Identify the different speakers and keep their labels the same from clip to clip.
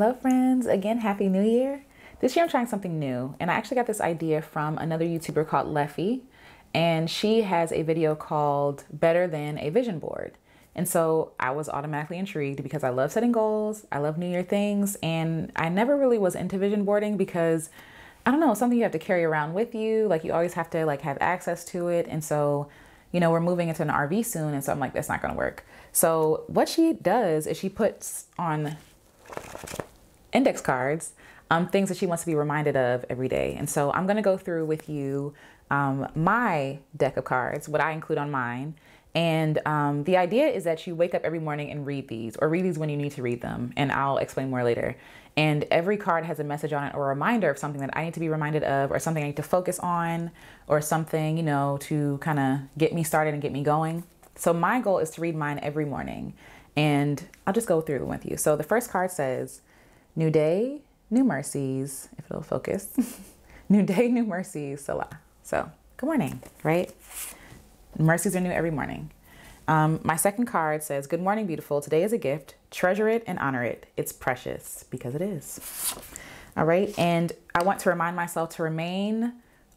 Speaker 1: Hello friends, again, Happy New Year. This year I'm trying something new and I actually got this idea from another YouTuber called Leffy and she has a video called Better Than a Vision Board. And so I was automatically intrigued because I love setting goals, I love New Year things, and I never really was into vision boarding because I don't know, something you have to carry around with you, like you always have to like have access to it. And so you know, we're moving into an RV soon. And so I'm like, that's not going to work. So what she does is she puts on index cards, um, things that she wants to be reminded of every day. And so I'm going to go through with you um, my deck of cards, what I include on mine. And um, the idea is that you wake up every morning and read these, or read these when you need to read them. And I'll explain more later. And every card has a message on it or a reminder of something that I need to be reminded of, or something I need to focus on, or something, you know, to kind of get me started and get me going. So my goal is to read mine every morning. And I'll just go through with you. So the first card says, New Day, New Mercies, if it'll focus. new Day, New Mercies, Salah. So good morning, right? Mercies are new every morning. Um, my second card says, Good morning, beautiful. Today is a gift. Treasure it and honor it. It's precious because it is. All right. And I want to remind myself to remain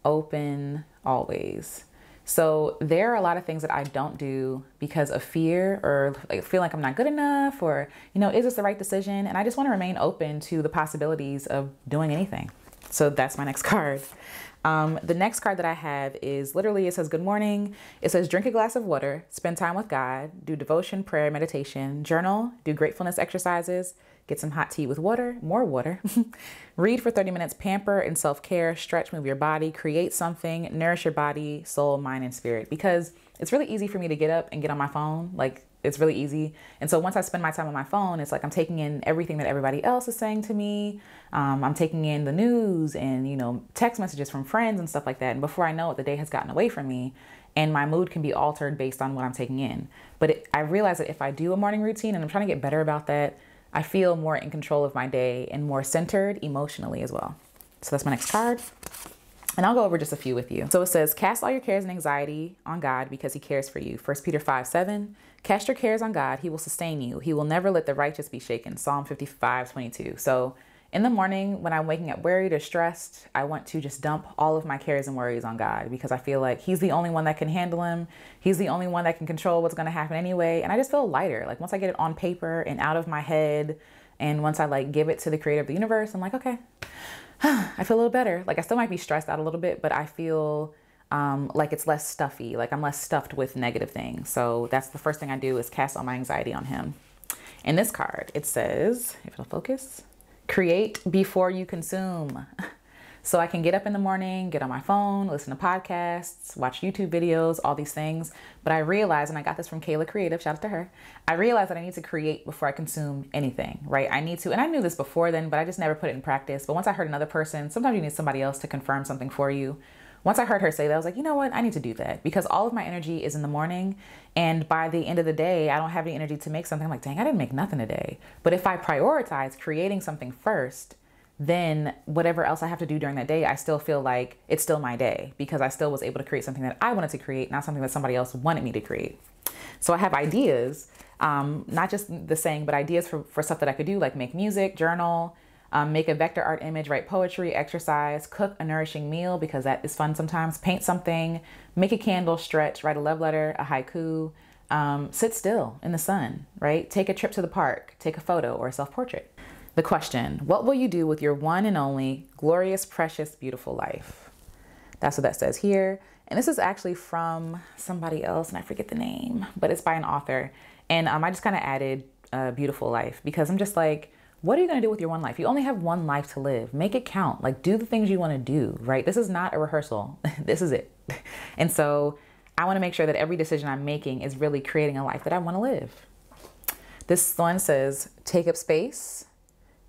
Speaker 1: open always. So there are a lot of things that I don't do because of fear or like feel like I'm not good enough or, you know, is this the right decision? And I just want to remain open to the possibilities of doing anything. So that's my next card. Um, the next card that I have is literally it says good morning. It says drink a glass of water, spend time with God, do devotion, prayer, meditation, journal, do gratefulness exercises, get some hot tea with water, more water, read for 30 minutes, pamper and self care, stretch, move your body, create something, nourish your body, soul, mind, and spirit. Because it's really easy for me to get up and get on my phone. Like it's really easy. And so once I spend my time on my phone, it's like I'm taking in everything that everybody else is saying to me. Um, I'm taking in the news and, you know, text messages from friends and stuff like that. And before I know it, the day has gotten away from me and my mood can be altered based on what I'm taking in. But it, I realize that if I do a morning routine and I'm trying to get better about that, I feel more in control of my day and more centered emotionally as well. So that's my next card. And I'll go over just a few with you. So it says, cast all your cares and anxiety on God because he cares for you. 1 Peter 5, 7. Cast your cares on God. He will sustain you. He will never let the righteous be shaken. Psalm 55, 22. So in the morning when I'm waking up worried or stressed, I want to just dump all of my cares and worries on God because I feel like he's the only one that can handle them. He's the only one that can control what's going to happen anyway. And I just feel lighter. Like once I get it on paper and out of my head and once I like give it to the creator of the universe, I'm like, okay, I feel a little better. Like I still might be stressed out a little bit, but I feel um, like it's less stuffy. Like I'm less stuffed with negative things. So that's the first thing I do is cast all my anxiety on him. In this card, it says, if it'll focus, create before you consume. So I can get up in the morning, get on my phone, listen to podcasts, watch YouTube videos, all these things. But I realized, and I got this from Kayla Creative, shout out to her, I realized that I need to create before I consume anything, right? I need to, and I knew this before then, but I just never put it in practice. But once I heard another person, sometimes you need somebody else to confirm something for you. Once I heard her say that, I was like, you know what? I need to do that because all of my energy is in the morning. And by the end of the day, I don't have any energy to make something. I'm like, dang, I didn't make nothing today. But if I prioritize creating something first then whatever else I have to do during that day, I still feel like it's still my day because I still was able to create something that I wanted to create, not something that somebody else wanted me to create. So I have ideas, um, not just the saying, but ideas for, for stuff that I could do, like make music, journal, um, make a vector art image, write poetry, exercise, cook a nourishing meal because that is fun sometimes, paint something, make a candle, stretch, write a love letter, a haiku, um, sit still in the sun, right? Take a trip to the park, take a photo or a self portrait. The question What will you do with your one and only glorious, precious, beautiful life? That's what that says here. And this is actually from somebody else, and I forget the name, but it's by an author. And um, I just kind of added uh, Beautiful Life because I'm just like, what are you going to do with your one life? You only have one life to live. Make it count. Like, do the things you want to do, right? This is not a rehearsal. this is it. and so, I want to make sure that every decision I'm making is really creating a life that I want to live. This one says, take up space,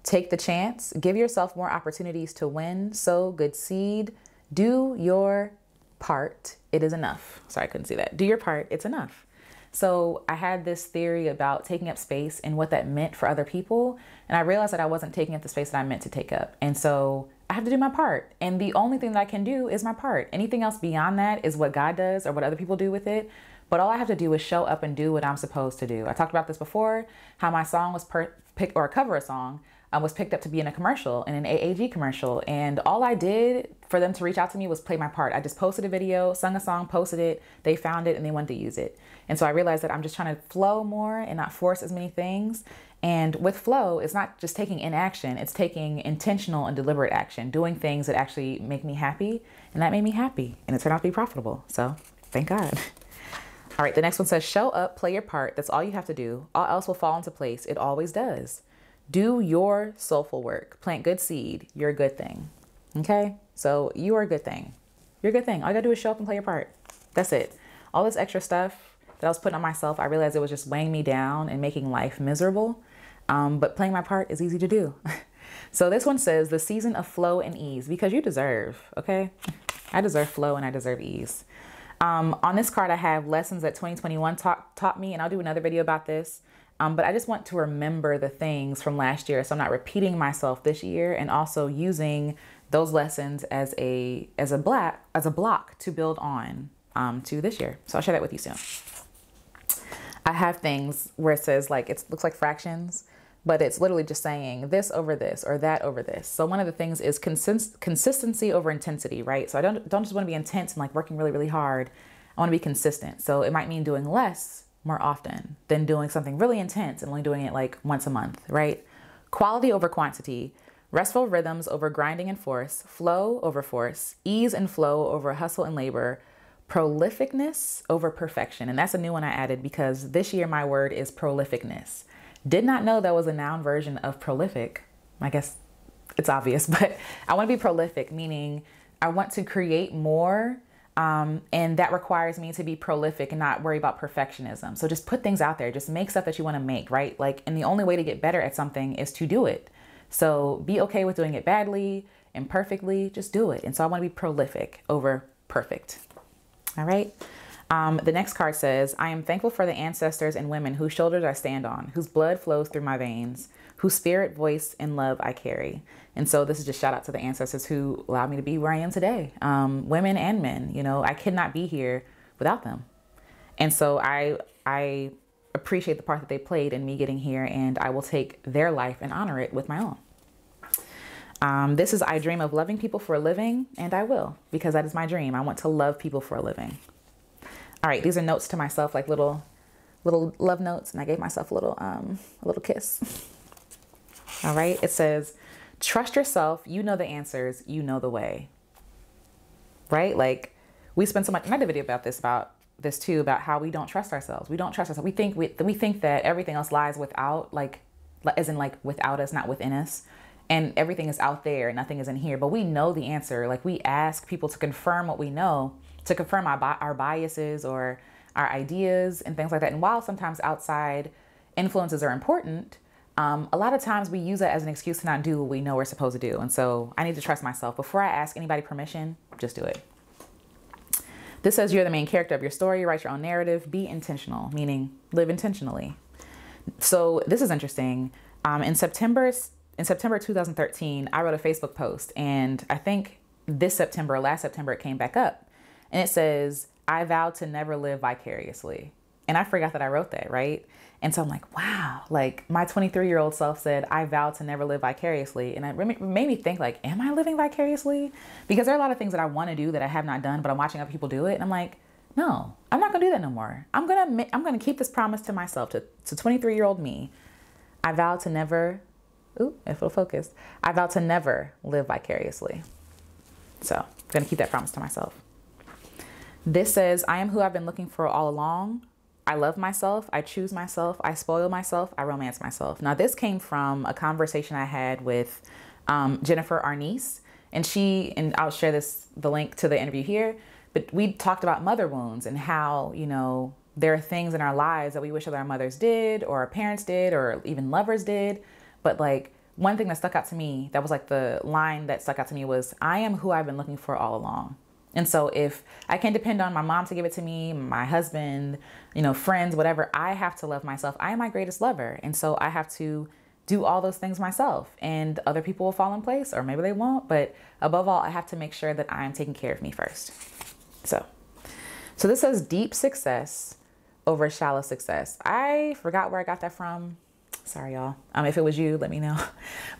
Speaker 1: Take the chance, give yourself more opportunities to win, sow good seed, do your part, it is enough. Sorry, I couldn't see that. Do your part, it's enough. So I had this theory about taking up space and what that meant for other people. And I realized that I wasn't taking up the space that I meant to take up. And so I have to do my part. And the only thing that I can do is my part. Anything else beyond that is what God does or what other people do with it. But all I have to do is show up and do what I'm supposed to do. I talked about this before, how my song was per- pick or cover a song um, was picked up to be in a commercial, in an AAG commercial. And all I did for them to reach out to me was play my part. I just posted a video, sung a song, posted it. They found it and they wanted to use it. And so I realized that I'm just trying to flow more and not force as many things. And with flow, it's not just taking inaction, it's taking intentional and deliberate action, doing things that actually make me happy. And that made me happy. And it turned out to be profitable. So thank God. All right, the next one says show up, play your part. That's all you have to do. All else will fall into place. It always does. Do your soulful work. Plant good seed. You're a good thing. Okay? So you are a good thing. You're a good thing. All you gotta do is show up and play your part. That's it. All this extra stuff that I was putting on myself, I realized it was just weighing me down and making life miserable. Um, but playing my part is easy to do. so this one says the season of flow and ease because you deserve, okay? I deserve flow and I deserve ease. Um, on this card, I have lessons that 2021 taught, taught me, and I'll do another video about this. Um, but I just want to remember the things from last year so I'm not repeating myself this year and also using those lessons as a as a black as a block to build on um, to this year. So I'll share that with you soon. I have things where it says like it looks like fractions, but it's literally just saying this over this or that over this. So one of the things is consist- consistency over intensity, right? So I don't don't just want to be intense and like working really really hard. I want to be consistent. So it might mean doing less more often than doing something really intense and only doing it like once a month, right? Quality over quantity, restful rhythms over grinding and force, flow over force, ease and flow over hustle and labor, prolificness over perfection. And that's a new one I added because this year my word is prolificness. Did not know that was a noun version of prolific. I guess it's obvious, but I want to be prolific, meaning I want to create more um, and that requires me to be prolific and not worry about perfectionism. So just put things out there, just make stuff that you want to make, right? Like, and the only way to get better at something is to do it. So be okay with doing it badly, imperfectly, just do it. And so I want to be prolific over perfect. All right. Um, the next card says, I am thankful for the ancestors and women whose shoulders I stand on, whose blood flows through my veins, whose spirit, voice, and love I carry. And so this is just shout out to the ancestors who allowed me to be where I am today, um, women and men. You know, I could not be here without them. And so I, I appreciate the part that they played in me getting here, and I will take their life and honor it with my own. Um, this is I dream of loving people for a living, and I will, because that is my dream. I want to love people for a living. All right, these are notes to myself, like little little love notes, and I gave myself a little um a little kiss. All right, it says, trust yourself, you know the answers, you know the way. Right? Like we spend so much I did a video about this about this too about how we don't trust ourselves. We don't trust ourselves. We think we, we think that everything else lies without like as in like without us, not within us and everything is out there nothing is in here but we know the answer like we ask people to confirm what we know to confirm our, our biases or our ideas and things like that and while sometimes outside influences are important um, a lot of times we use that as an excuse to not do what we know we're supposed to do and so i need to trust myself before i ask anybody permission just do it this says you're the main character of your story write your own narrative be intentional meaning live intentionally so this is interesting um, in september in September 2013, I wrote a Facebook post, and I think this September, last September, it came back up. And it says, I vow to never live vicariously. And I forgot that I wrote that, right? And so I'm like, wow, like my 23 year old self said, I vow to never live vicariously. And it made me think, like, am I living vicariously? Because there are a lot of things that I want to do that I have not done, but I'm watching other people do it. And I'm like, no, I'm not gonna do that no more. I'm gonna I'm gonna keep this promise to myself, to, to 23 year old me. I vow to never Ooh, if it'll focus. I vow to never live vicariously. So I'm gonna keep that promise to myself. This says, I am who I've been looking for all along. I love myself. I choose myself. I spoil myself. I romance myself. Now, this came from a conversation I had with um, Jennifer Arnice, and she and I'll share this the link to the interview here. But we talked about mother wounds and how you know there are things in our lives that we wish that our mothers did, or our parents did, or even lovers did but like one thing that stuck out to me, that was like the line that stuck out to me was, I am who I've been looking for all along. And so if I can depend on my mom to give it to me, my husband, you know, friends, whatever, I have to love myself. I am my greatest lover. And so I have to do all those things myself and other people will fall in place or maybe they won't, but above all, I have to make sure that I'm taking care of me first. So, so this says deep success over shallow success. I forgot where I got that from sorry y'all um, if it was you let me know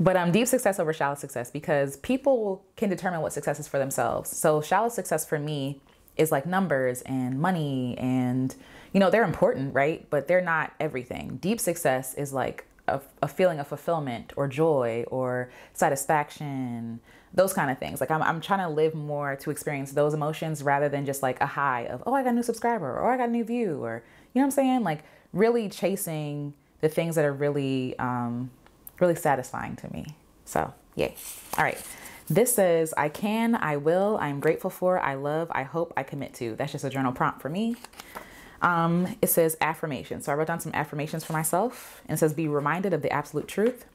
Speaker 1: but um, deep success over shallow success because people can determine what success is for themselves so shallow success for me is like numbers and money and you know they're important right but they're not everything deep success is like a, a feeling of fulfillment or joy or satisfaction those kind of things like I'm, I'm trying to live more to experience those emotions rather than just like a high of oh i got a new subscriber or oh, i got a new view or you know what i'm saying like really chasing the things that are really, um, really satisfying to me. So, yay. All right. This says, I can, I will, I'm grateful for, I love, I hope, I commit to. That's just a journal prompt for me. Um, it says affirmation. So I wrote down some affirmations for myself and says, be reminded of the absolute truth.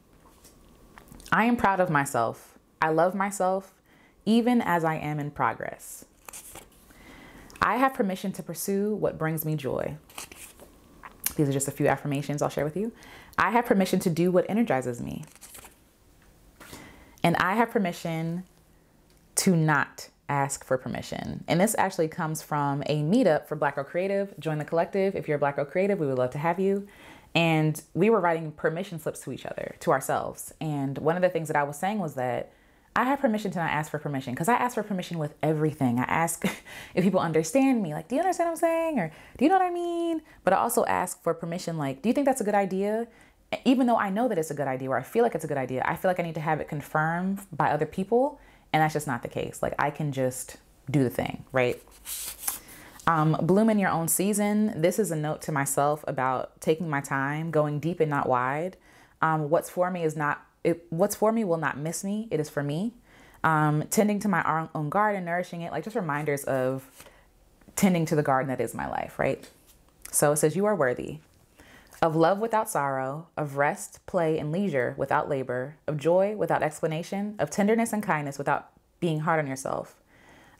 Speaker 1: I am proud of myself. I love myself even as I am in progress. I have permission to pursue what brings me joy. These are just a few affirmations I'll share with you. I have permission to do what energizes me. And I have permission to not ask for permission. And this actually comes from a meetup for Black Girl Creative. Join the collective. If you're a Black Girl Creative, we would love to have you. And we were writing permission slips to each other, to ourselves. And one of the things that I was saying was that I have permission to not ask for permission because I ask for permission with everything. I ask if people understand me, like, do you understand what I'm saying? Or do you know what I mean? But I also ask for permission, like, do you think that's a good idea? Even though I know that it's a good idea or I feel like it's a good idea, I feel like I need to have it confirmed by other people. And that's just not the case. Like, I can just do the thing, right? Um, bloom in your own season. This is a note to myself about taking my time, going deep and not wide. Um, what's for me is not it, what's for me will not miss me. It is for me. Um, tending to my own garden, nourishing it, like just reminders of tending to the garden that is my life, right? So it says, You are worthy of love without sorrow, of rest, play, and leisure without labor, of joy without explanation, of tenderness and kindness without being hard on yourself.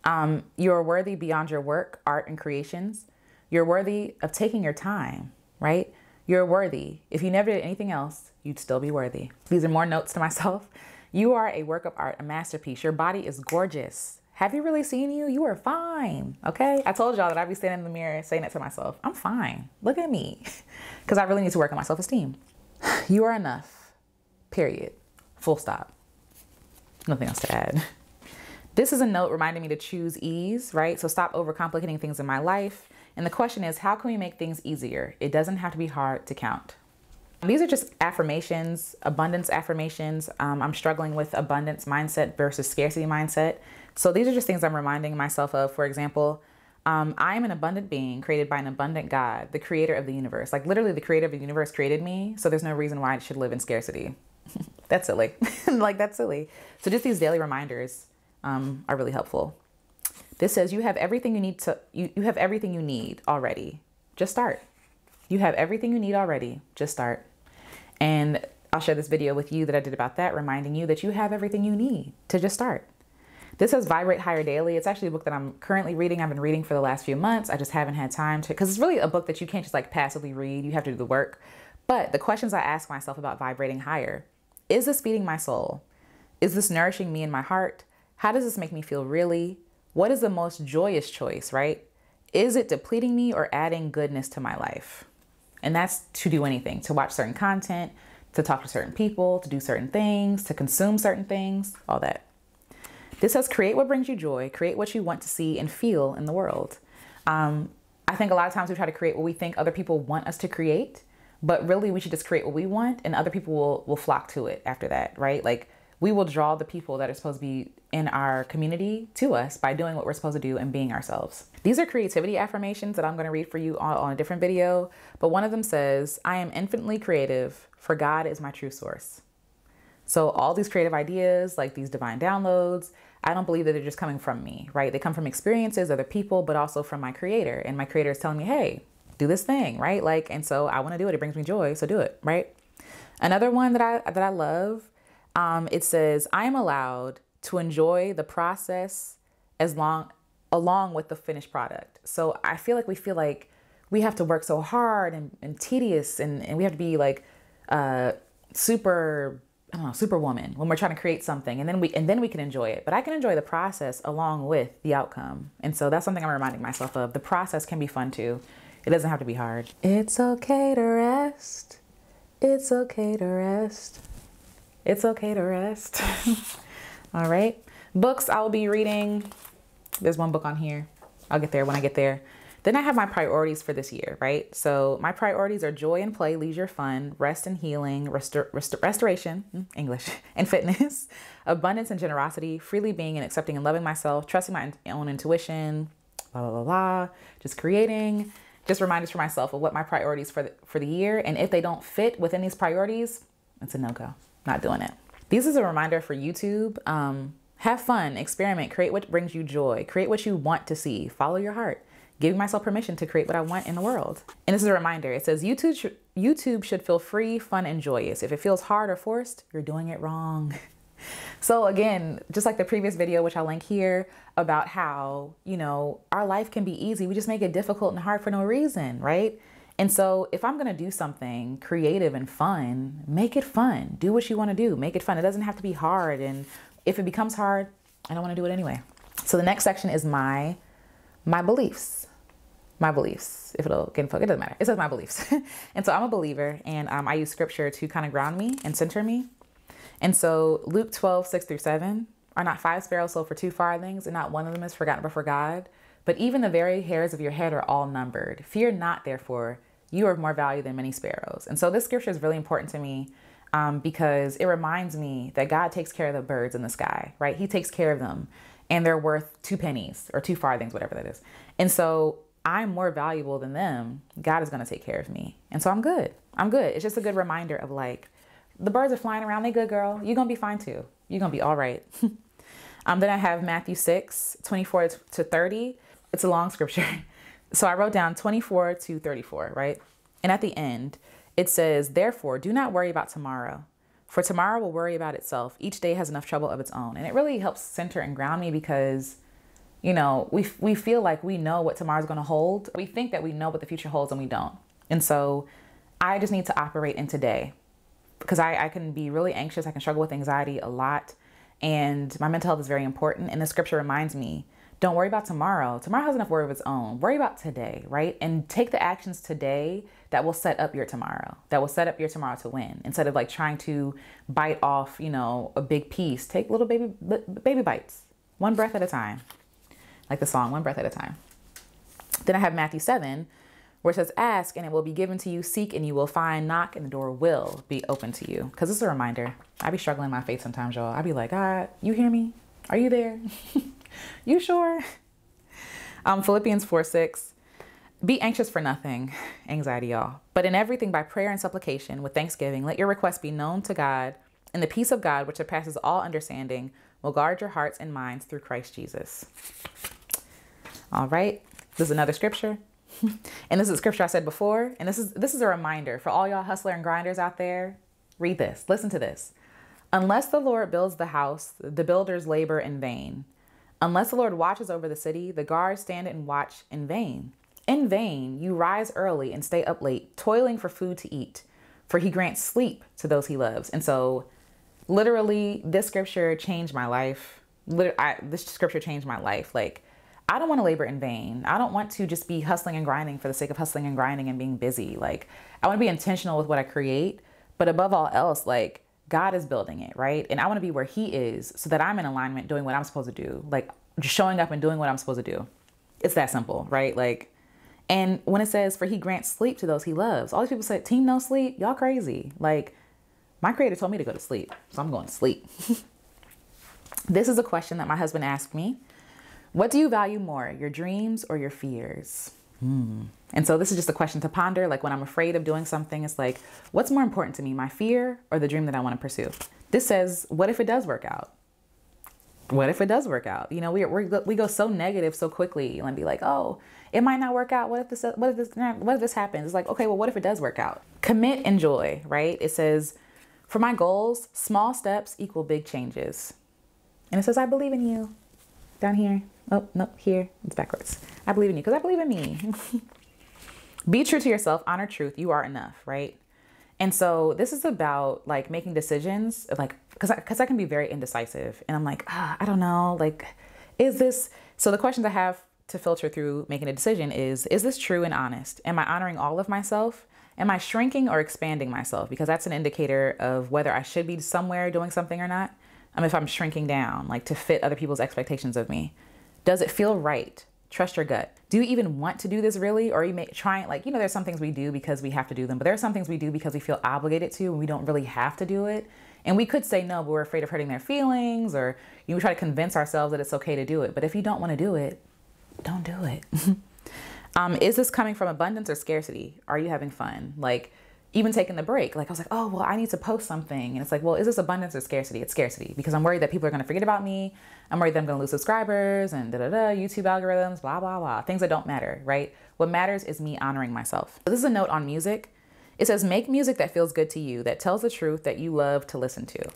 Speaker 1: Um, you are worthy beyond your work, art, and creations. You're worthy of taking your time, right? You're worthy. If you never did anything else, you'd still be worthy. These are more notes to myself. You are a work of art, a masterpiece. Your body is gorgeous. Have you really seen you? You are fine. Okay. I told y'all that I'd be standing in the mirror saying it to myself. I'm fine. Look at me. Because I really need to work on my self esteem. You are enough. Period. Full stop. Nothing else to add. This is a note reminding me to choose ease, right? So stop overcomplicating things in my life. And the question is, how can we make things easier? It doesn't have to be hard to count. These are just affirmations, abundance affirmations. Um, I'm struggling with abundance mindset versus scarcity mindset. So these are just things I'm reminding myself of. For example, um, I am an abundant being created by an abundant God, the creator of the universe. Like literally, the creator of the universe created me, so there's no reason why I should live in scarcity. that's silly. like, that's silly. So just these daily reminders um, are really helpful. This says you have everything you need to you, you have everything you need already. Just start. You have everything you need already. Just start. And I'll share this video with you that I did about that, reminding you that you have everything you need to just start. This says Vibrate Higher Daily. It's actually a book that I'm currently reading. I've been reading for the last few months. I just haven't had time to, because it's really a book that you can't just like passively read. You have to do the work. But the questions I ask myself about vibrating higher is this feeding my soul? Is this nourishing me in my heart? How does this make me feel really? What is the most joyous choice, right? Is it depleting me or adding goodness to my life? And that's to do anything, to watch certain content, to talk to certain people, to do certain things, to consume certain things, all that. This says create what brings you joy, create what you want to see and feel in the world. Um, I think a lot of times we try to create what we think other people want us to create, but really we should just create what we want and other people will, will flock to it after that, right? Like we will draw the people that are supposed to be in our community to us by doing what we're supposed to do and being ourselves. These are creativity affirmations that I'm going to read for you all on a different video, but one of them says, I am infinitely creative, for God is my true source. So, all these creative ideas, like these divine downloads, I don't believe that they're just coming from me, right? They come from experiences, other people, but also from my creator. And my creator is telling me, hey, do this thing, right? Like, and so I want to do it. It brings me joy, so do it, right? Another one that I that I love um, it says, I am allowed to enjoy the process as long along with the finished product. So I feel like we feel like we have to work so hard and, and tedious and, and we have to be like uh, super I don't know, superwoman when we're trying to create something and then we and then we can enjoy it. But I can enjoy the process along with the outcome. And so that's something I'm reminding myself of. The process can be fun too. It doesn't have to be hard. It's okay to rest. It's okay to rest it's okay to rest. All right. Books I will be reading. There's one book on here. I'll get there when I get there. Then I have my priorities for this year, right? So my priorities are joy and play, leisure, fun, rest and healing, restor restor restoration, mm, English, and fitness, abundance and generosity, freely being and accepting and loving myself, trusting my own intuition, blah, blah, blah, blah, just creating, just reminders for myself of what my priorities for the, for the year. And if they don't fit within these priorities, it's a no-go not doing it. This is a reminder for YouTube. Um, have fun, experiment, create what brings you joy, create what you want to see, follow your heart, giving myself permission to create what I want in the world. And this is a reminder. It says YouTube, sh YouTube should feel free, fun, and joyous. If it feels hard or forced, you're doing it wrong. so again, just like the previous video, which I'll link here about how, you know, our life can be easy. We just make it difficult and hard for no reason, right? And so if I'm going to do something creative and fun, make it fun. Do what you want to do. Make it fun. It doesn't have to be hard. And if it becomes hard, I don't want to do it anyway. So the next section is my my beliefs. My beliefs. If it'll get fuck, it doesn't matter. It says my beliefs. and so I'm a believer and um, I use scripture to kind of ground me and center me. And so Luke 12, 6 through 7 are not five sparrows sold for two farthings, and not one of them is forgotten before God. But even the very hairs of your head are all numbered. Fear not, therefore you are more value than many sparrows. And so this scripture is really important to me um, because it reminds me that God takes care of the birds in the sky, right? He takes care of them and they're worth two pennies or two farthings, whatever that is. And so I'm more valuable than them. God is going to take care of me. And so I'm good. I'm good. It's just a good reminder of like, the birds are flying around. They good, girl. You're going to be fine too. You're going to be all right. um, then I have Matthew 6, 24 to 30. It's a long scripture. So I wrote down 24 to 34, right? And at the end, it says, Therefore, do not worry about tomorrow, for tomorrow will worry about itself. Each day has enough trouble of its own. And it really helps center and ground me because, you know, we, we feel like we know what tomorrow's gonna hold. We think that we know what the future holds and we don't. And so I just need to operate in today because I, I can be really anxious. I can struggle with anxiety a lot. And my mental health is very important. And the scripture reminds me don't worry about tomorrow. Tomorrow has enough worry of its own. Worry about today, right? And take the actions today that will set up your tomorrow, that will set up your tomorrow to win. Instead of like trying to bite off, you know, a big piece, take little baby baby bites, one breath at a time. Like the song, one breath at a time. Then I have Matthew 7, where it says, Ask and it will be given to you, seek and you will find, knock and the door will be open to you. Because this is a reminder. I be struggling my faith sometimes, y'all. I be like, God, you hear me? Are you there? you sure? Um, Philippians 4 6. Be anxious for nothing, anxiety, y'all, but in everything by prayer and supplication with thanksgiving, let your requests be known to God, and the peace of God, which surpasses all understanding, will guard your hearts and minds through Christ Jesus. All right, this is another scripture. and this is scripture I said before, and this is this is a reminder for all y'all hustler and grinders out there. Read this, listen to this. Unless the Lord builds the house, the builders labor in vain. Unless the Lord watches over the city, the guards stand and watch in vain. In vain, you rise early and stay up late, toiling for food to eat, for he grants sleep to those he loves. And so, literally, this scripture changed my life. I, this scripture changed my life. Like, I don't want to labor in vain. I don't want to just be hustling and grinding for the sake of hustling and grinding and being busy. Like, I want to be intentional with what I create. But above all else, like, God is building it, right? And I want to be where He is so that I'm in alignment doing what I'm supposed to do, like just showing up and doing what I'm supposed to do. It's that simple, right? Like, and when it says, for He grants sleep to those He loves, all these people said, Team no sleep, y'all crazy. Like, my creator told me to go to sleep, so I'm going to sleep. this is a question that my husband asked me What do you value more, your dreams or your fears? Hmm. And so this is just a question to ponder. Like when I'm afraid of doing something, it's like, what's more important to me, my fear or the dream that I want to pursue? This says, what if it does work out? What if it does work out? You know, we we we go so negative so quickly and be like, oh, it might not work out. What if this? What if this? What if this happens? It's like, okay, well, what if it does work out? Commit and joy, right? It says, for my goals, small steps equal big changes. And it says, I believe in you down here. Oh, no, here. It's backwards. I believe in you because I believe in me. Be true to yourself, honor truth. You are enough, right? And so this is about like making decisions, like, because I, cause I can be very indecisive. And I'm like, ah, I don't know. Like, is this. So the questions I have to filter through making a decision is is this true and honest? Am I honoring all of myself? Am I shrinking or expanding myself? Because that's an indicator of whether I should be somewhere doing something or not um, if I'm shrinking down, like to fit other people's expectations of me? Does it feel right? Trust your gut. Do you even want to do this really? Or you may try like, you know, there's some things we do because we have to do them, but there are some things we do because we feel obligated to and we don't really have to do it. And we could say no, but we're afraid of hurting their feelings or you know, try to convince ourselves that it's okay to do it. But if you don't want to do it, don't do it. um, is this coming from abundance or scarcity? Are you having fun? Like, even taking the break, like I was like, oh, well, I need to post something. And it's like, well, is this abundance or scarcity? It's scarcity because I'm worried that people are going to forget about me. I'm worried that I'm going to lose subscribers and da da da, YouTube algorithms, blah, blah, blah, things that don't matter, right? What matters is me honoring myself. So this is a note on music. It says, make music that feels good to you, that tells the truth that you love to listen to.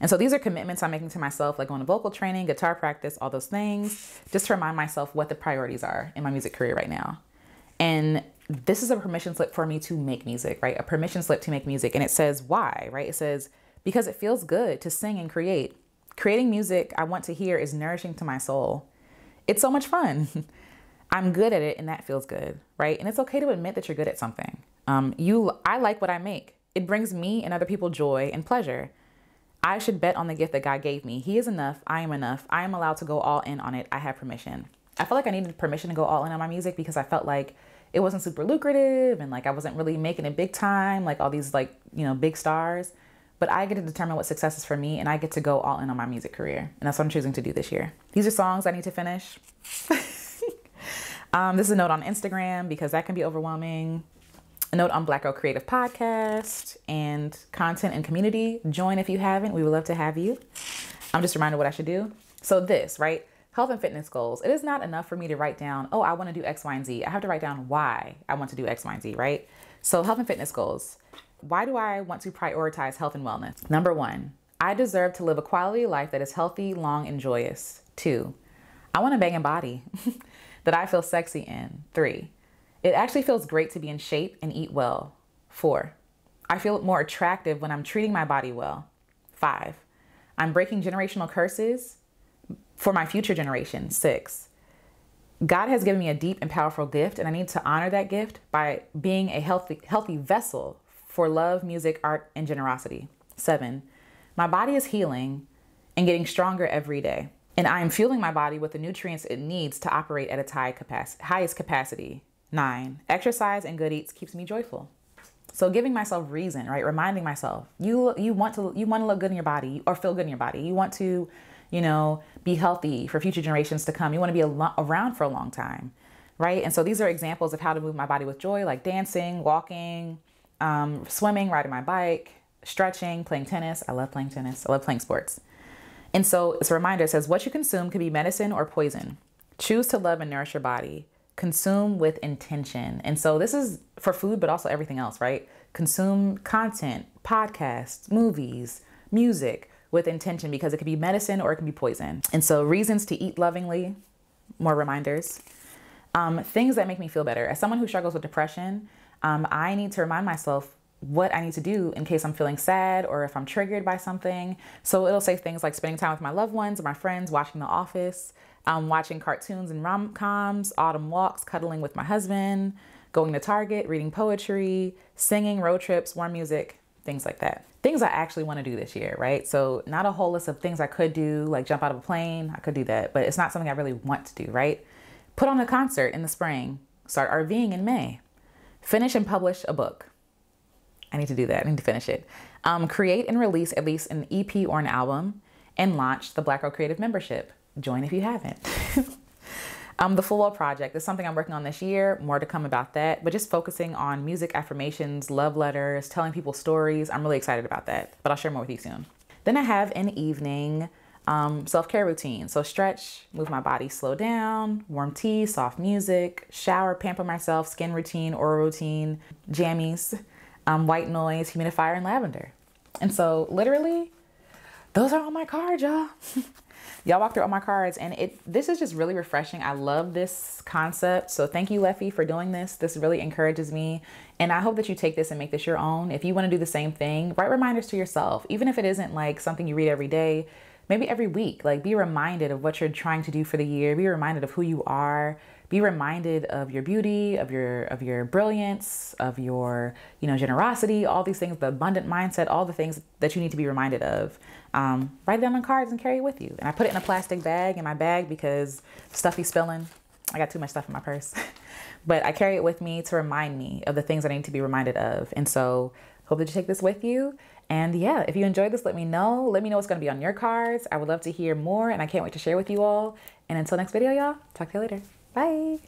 Speaker 1: And so these are commitments I'm making to myself, like going to vocal training, guitar practice, all those things, just to remind myself what the priorities are in my music career right now. And this is a permission slip for me to make music, right? A permission slip to make music. And it says why, right? It says, because it feels good to sing and create. Creating music I want to hear is nourishing to my soul. It's so much fun. I'm good at it and that feels good, right? And it's okay to admit that you're good at something. Um, you, I like what I make. It brings me and other people joy and pleasure. I should bet on the gift that God gave me. He is enough. I am enough. I am allowed to go all in on it. I have permission. I felt like I needed permission to go all in on my music because I felt like it wasn't super lucrative and like I wasn't really making it big time, like all these like, you know, big stars. But I get to determine what success is for me and I get to go all in on my music career. And that's what I'm choosing to do this year. These are songs I need to finish. um, this is a note on Instagram because that can be overwhelming. A note on Black Girl Creative Podcast and content and community. Join if you haven't. We would love to have you. I'm just reminded what I should do. So this, right? health and fitness goals, it is not enough for me to write down, oh, I want to do X, Y, and Z. I have to write down why I want to do X, Y, and Z, right? So, health and fitness goals. Why do I want to prioritize health and wellness? Number one, I deserve to live a quality life that is healthy, long, and joyous. Two, I want a banging body that I feel sexy in. Three, it actually feels great to be in shape and eat well. Four, I feel more attractive when I'm treating my body well. Five, I'm breaking generational curses for my future generation. Six, God has given me a deep and powerful gift, and I need to honor that gift by being a healthy, healthy vessel for love, music, art, and generosity. Seven, my body is healing and getting stronger every day, and I am fueling my body with the nutrients it needs to operate at its high highest capacity. Nine, exercise and good eats keeps me joyful. So giving myself reason, right? Reminding myself, you you want to you want to look good in your body or feel good in your body. You want to you know, be healthy for future generations to come. You want to be lo- around for a long time, right? And so these are examples of how to move my body with joy, like dancing, walking, um, swimming, riding my bike, stretching, playing tennis. I love playing tennis. I love playing sports. And so it's a reminder. It says what you consume can be medicine or poison. Choose to love and nourish your body. Consume with intention. And so this is for food, but also everything else, right? Consume content, podcasts, movies, music with intention because it could be medicine or it can be poison. And so, reasons to eat lovingly, more reminders. Um, things that make me feel better. As someone who struggles with depression, um, I need to remind myself what I need to do in case I'm feeling sad or if I'm triggered by something. So it'll say things like spending time with my loved ones or my friends, watching The Office, um, watching cartoons and rom coms, autumn walks, cuddling with my husband, going to Target, reading poetry, singing, road trips, warm music, things like that things I actually want to do this year, right? So not a whole list of things I could do, like jump out of a plane, I could do that, but it's not something I really want to do, right? Put on a concert in the spring, start RVing in May, finish and publish a book. I need to do that, I need to finish it. Um, create and release at least an EP or an album, and launch the Black Girl Creative membership. Join if you haven't. Um, the Full Well Project is something I'm working on this year. More to come about that. But just focusing on music affirmations, love letters, telling people stories. I'm really excited about that. But I'll share more with you soon. Then I have an evening um, self-care routine. So stretch, move my body, slow down, warm tea, soft music, shower, pamper myself, skin routine, oral routine, jammies, um, white noise, humidifier, and lavender. And so literally those are all my cards, y'all. y'all walk through all my cards and it this is just really refreshing. I love this concept. So thank you, Leffy, for doing this. This really encourages me. And I hope that you take this and make this your own. If you want to do the same thing, write reminders to yourself. Even if it isn't like something you read every day, maybe every week, like be reminded of what you're trying to do for the year. Be reminded of who you are. Be reminded of your beauty, of your of your brilliance, of your, you know, generosity, all these things, the abundant mindset, all the things that you need to be reminded of. Um, write it down on cards and carry it with you. And I put it in a plastic bag in my bag because stuffy spilling. I got too much stuff in my purse. but I carry it with me to remind me of the things that I need to be reminded of. And so hope that you take this with you. And yeah, if you enjoyed this, let me know. Let me know what's going to be on your cards. I would love to hear more and I can't wait to share with you all. And until next video, y'all, talk to you later. Bye.